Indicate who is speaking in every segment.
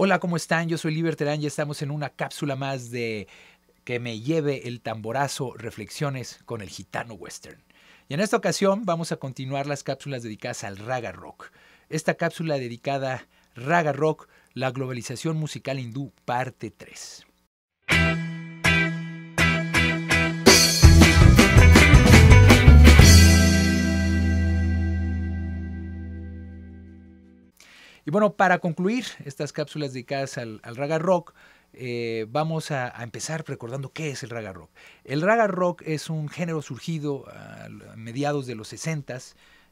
Speaker 1: Hola, ¿cómo están? Yo soy Liber y estamos en una cápsula más de Que me lleve el tamborazo, reflexiones con el gitano western. Y en esta ocasión vamos a continuar las cápsulas dedicadas al raga rock. Esta cápsula dedicada Raga Rock, la globalización musical hindú, parte 3. Y bueno, para concluir estas cápsulas dedicadas al, raga rock, eh, vamos a, empezar recordando qué es el raga rock. El raga rock es un género surgido a mediados de los 60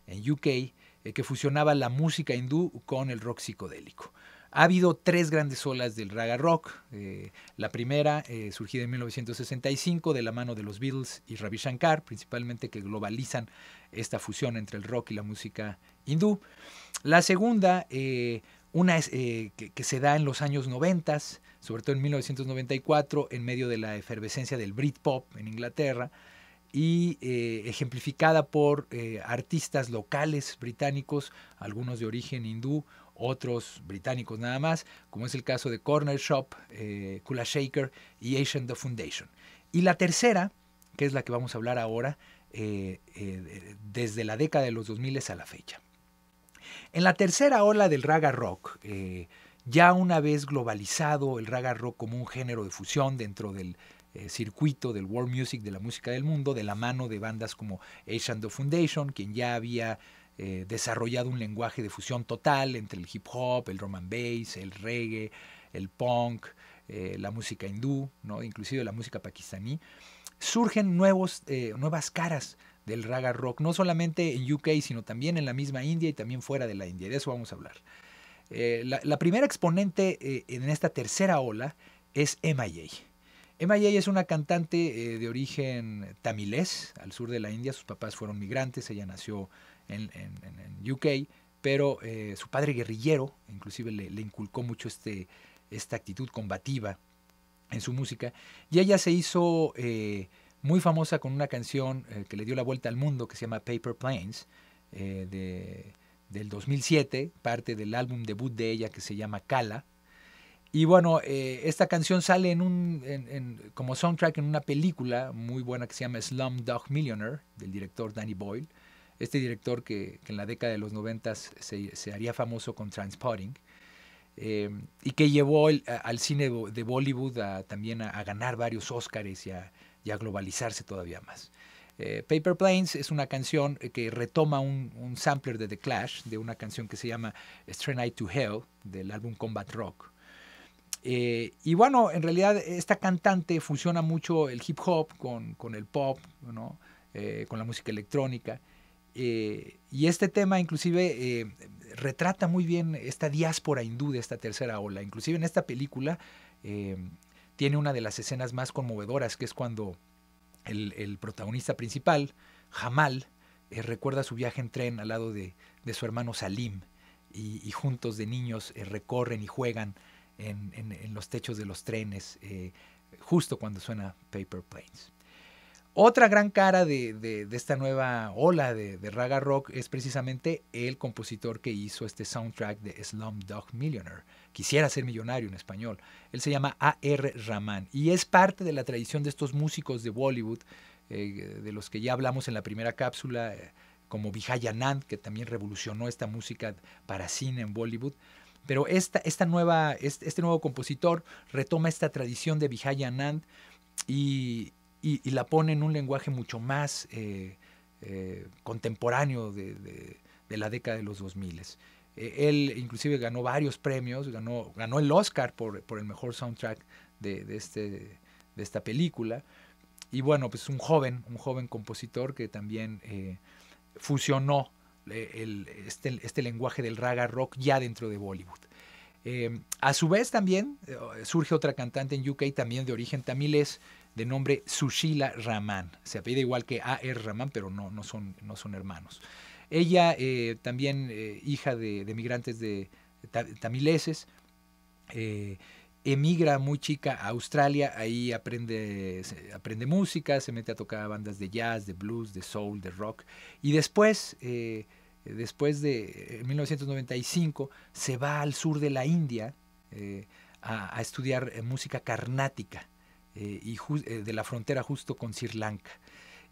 Speaker 1: en UK eh, que fusionaba la música hindú con el rock psicodélico. Ha habido tres grandes olas del raga rock. Eh, la primera, eh, surgida en 1965, de la mano de los Beatles y Ravi Shankar, principalmente que globalizan esta fusión entre el rock y la música hindú. La segunda, eh, una es, que, se da en los años 90, sobre todo en 1994, en medio de la efervescencia del Britpop en Inglaterra y ejemplificada por artistas locales británicos, algunos de origen hindú, otros británicos nada más, como es el caso de Corner Shop, eh, Kula Shaker y Asian The Foundation. Y la tercera, que es la que vamos a hablar ahora, eh, eh, desde la década de los 2000 a la fecha. En la tercera ola del raga rock, ya una vez globalizado el raga rock como un género de fusión dentro del circuito del world music, de la música del mundo, de la mano de bandas como Asian The Foundation, quien ya había eh, desarrollado un lenguaje de fusión total entre el hip hop, el roman bass, el reggae, el punk, eh, la música hindú, ¿no? inclusive la música pakistaní. Surgen nuevos, eh, nuevas caras del raga rock, no solamente en UK, sino también en la misma India y también fuera de la India. De eso vamos a hablar. La, primera exponente en esta tercera ola es Emma Yey es una cantante de origen tamilés, al sur de la India. Sus papás fueron migrantes, ella nació en, UK, pero eh, su padre guerrillero inclusive le, inculcó mucho este, esta actitud combativa en su música. Y ella se hizo eh, muy famosa con una canción eh, que le dio la vuelta al mundo que se llama Paper Planes, del 2007, parte del álbum debut de ella que se llama Cala. Y bueno, esta canción sale en un, como soundtrack en una película muy buena que se llama Dog Millionaire, del director Danny Boyle, este director que, en la década de los 90 se, se haría famoso con Transpotting, eh, y que llevó al cine de Bollywood a, también a, ganar varios Óscares y, a, globalizarse todavía más. Eh, Paper Planes es una canción que retoma un, sampler de The Clash, de una canción que se llama Straight Night to Hell, del álbum Combat Rock. Eh, y bueno, en realidad esta cantante fusiona mucho el hip hop con, con el pop, ¿no? con la música electrónica. Eh, y este tema inclusive eh, retrata muy bien esta diáspora hindú de esta tercera ola. Inclusive en esta película eh, tiene una de las escenas más conmovedoras, que es cuando el, protagonista principal, Jamal, recuerda su viaje en tren al lado de, su hermano Salim y, juntos de niños recorren y juegan en, los techos de los trenes justo cuando suena Paper Planes. Otra gran cara de, esta nueva ola de, raga rock es precisamente el compositor que hizo este soundtrack de Slumdog Millionaire. Quisiera ser millonario en español. Él se llama A.R. Rahman y es parte de la tradición de estos músicos de Bollywood, eh, de los que ya hablamos en la primera cápsula, eh, como como Vijayanand, que también revolucionó esta música para cine en Bollywood. Pero esta, esta nueva, este, este nuevo compositor retoma esta tradición de Vijayanand y, y, la pone en un lenguaje mucho más eh, eh, contemporáneo de, la década de los 2000. Eh, él inclusive ganó varios premios, ganó, ganó el Oscar por, el mejor soundtrack de, este, de esta película. Y bueno, pues un joven, un joven compositor que también fusionó este, este, lenguaje del raga rock ya dentro de Bollywood. a su vez también surge otra cantante en UK, también de origen tamilés, de nombre Sushila Raman. Se apellida igual que A.R. Raman, pero no, no, son, no son hermanos. Ella, eh, también eh, hija de, de, migrantes de, tamileses, eh, emigra muy chica a Australia, ahí aprende, aprende música, se mete a tocar bandas de jazz, de blues, de soul, de rock, y después, después de 1995, se va al sur de la India a, estudiar música carnática. Eh, y eh, de la frontera justo con Sri Lanka.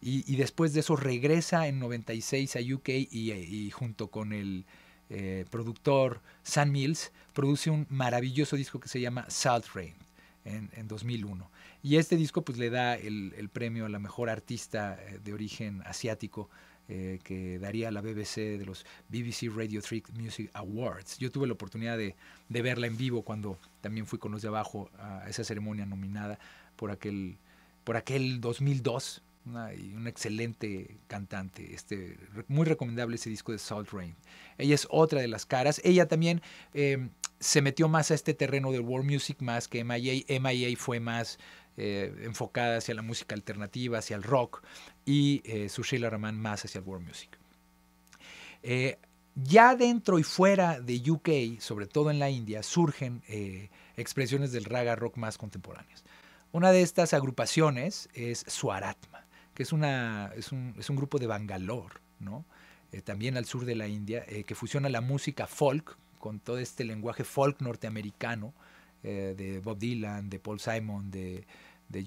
Speaker 1: Y, después de eso regresa en 96 a UK y, junto con el eh, productor Sam Mills produce un maravilloso disco que se llama Salt Rain en, 2001. Y este disco pues le da el, premio a la mejor artista de origen asiático que daría la BBC de los BBC Radio 3 Music Awards. Yo tuve la oportunidad de, de verla en vivo cuando también fui con los de abajo a esa ceremonia nominada por aquel, por aquel 2002. Una, excelente cantante, este, muy recomendable ese disco de Salt Rain. Ella es otra de las caras. Ella también em, se metió más a este terreno del world music más que MIA. MIA fue más eh, enfocada hacia la música alternativa, hacia el rock, y eh, Sushila Raman más hacia el world music. Eh, ya dentro y fuera de UK, sobre todo en la India, surgen eh, expresiones del raga rock más contemporáneas. Una de estas agrupaciones es Suaratma, que es, un, grupo de Bangalore, eh, también al sur de la India, eh, que fusiona la música folk con todo este lenguaje folk norteamericano eh, de Bob Dylan, de Paul Simon, de,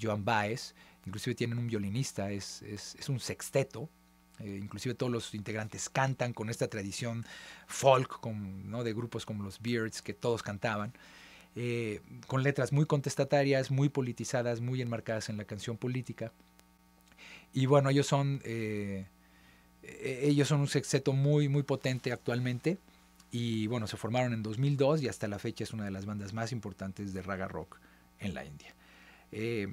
Speaker 1: Joan Baez. Inclusive tienen un violinista, es, un sexteto, inclusive todos los integrantes cantan con esta tradición folk ¿no? de grupos como los Beards, que todos cantaban. Eh, con letras muy contestatarias, muy politizadas, muy enmarcadas en la canción política. Y bueno, ellos son, eh, e-, ellos son un sexteto muy, muy potente actualmente. Y bueno, se formaron en 2002 y hasta la fecha es una de las bandas más importantes de raga rock en la India. Eh,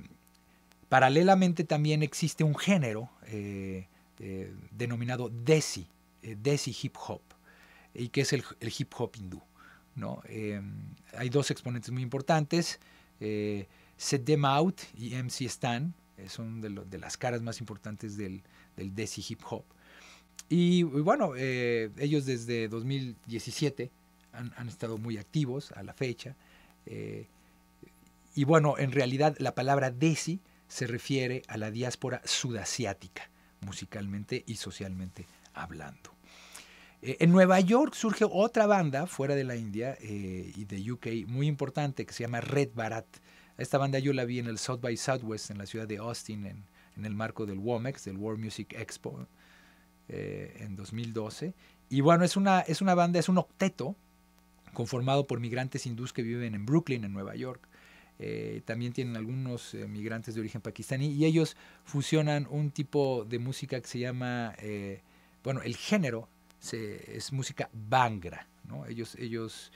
Speaker 1: paralelamente también existe un género denominado Desi, Desi Hip Hop, y que es el hip hop hindú. ¿no? Eh, hay dos exponentes muy importantes, eh, Set Them Out y MC Stan, eh, son de, las caras más importantes del, Desi Hip Hop. Y, bueno, ellos desde 2017 han, estado muy activos a la fecha. y bueno, en realidad la palabra Desi se refiere a la diáspora sudasiática, musicalmente y socialmente hablando. Eh, en Nueva York surge otra banda fuera de la India eh, y de UK muy importante que se llama Red Barat. Esta banda yo la vi en el South by Southwest en la ciudad de Austin en, el marco del WOMEX, del World Music Expo, eh, en 2012. Y bueno, es una, es una banda, es un octeto conformado por migrantes hindús que viven en Brooklyn, en Nueva York. también tienen algunos migrantes de origen pakistaní y ellos fusionan un tipo de música que se llama, bueno, el género es música bangra, Ellos, ellos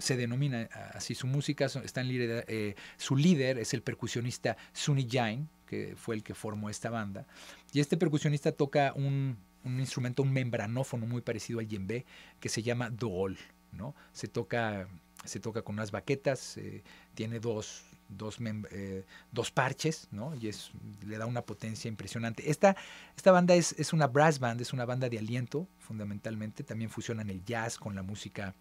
Speaker 1: se denomina así su música, están eh, su líder es el percusionista Sunny Jain, que fue el que formó esta banda, y este percusionista toca un, instrumento, un membranófono muy parecido al yembe, que se llama dool, ¿no? Se toca, se toca con unas baquetas, eh, tiene dos dos, eh, dos parches, ¿no? Y es, le da una potencia impresionante. Esta, esta banda es, una brass band, es una banda de aliento, fundamentalmente. También fusionan el jazz con la música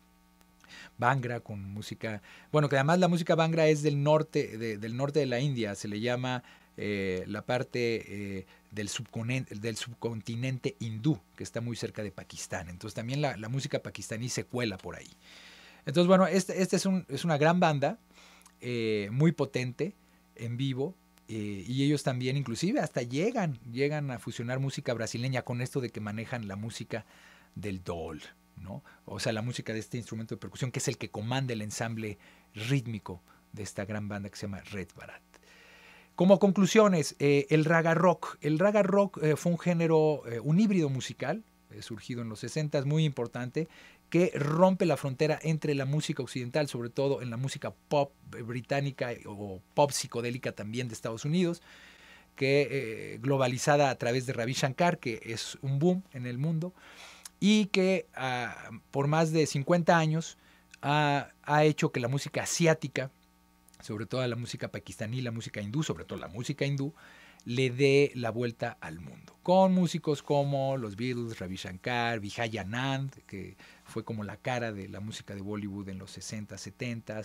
Speaker 1: bangra, con música... Bueno, que además la música bangra es del norte de, del norte de la India, se le llama eh, la parte eh, del, subcontinente, del, subcontinente, hindú, que está muy cerca de Pakistán. Entonces también la, música pakistaní se cuela por ahí. Entonces, bueno, esta este es, es una gran banda, eh, muy potente en vivo. Eh, y ellos también, inclusive, hasta llegan, llegan a fusionar música brasileña con esto de que manejan la música del dol, ¿no? O sea, la música de este instrumento de percusión que es el que comanda el ensamble rítmico de esta gran banda que se llama Red Barat. Como conclusiones, eh, el raga rock. El raga rock fue un género, un híbrido musical eh, surgido en los 60, es muy importante, que rompe la frontera entre la música occidental, sobre todo en la música pop eh, británica eh, o pop psicodélica también de Estados Unidos, que globalizada a través de Ravi Shankar, que es un boom en el mundo, y que ah, por más de 50 años ha hecho que la música asiática, sobre todo la música pakistaní, la música hindú, sobre todo la música hindú, le dé la vuelta al mundo. Con músicos como los Beatles, Ravi Shankar, Vijay que fue como la cara de la música de Bollywood en los 60, 70,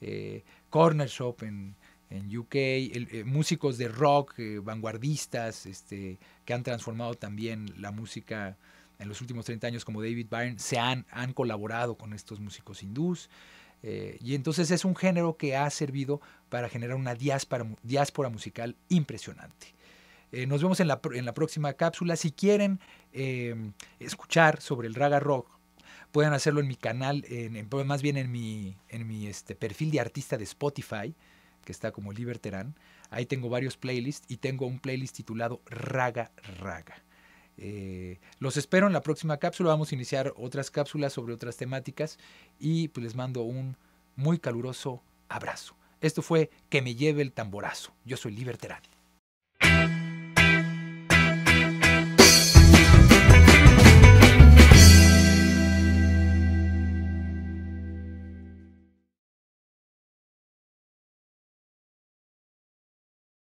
Speaker 1: s Corner Shop en, en UK, eh, músicos de rock eh, vanguardistas este, que han transformado también la música en los últimos 30 años como David Byrne, se han, han colaborado con estos músicos hindús. Eh, y entonces es un género que ha servido para generar una diáspora, musical impresionante. Eh, nos vemos en la, próxima cápsula. Si quieren eh, escuchar sobre el raga rock, pueden hacerlo en mi canal, más bien en mi, este, perfil de artista de Spotify, que está como Liberterán. Ahí tengo varios playlists y tengo un playlist titulado Raga Raga. Eh, los espero en la próxima cápsula. Vamos a iniciar otras cápsulas sobre otras temáticas y pues, les mando un muy caluroso abrazo. Esto fue Que me lleve el tamborazo. Yo soy Liberterán.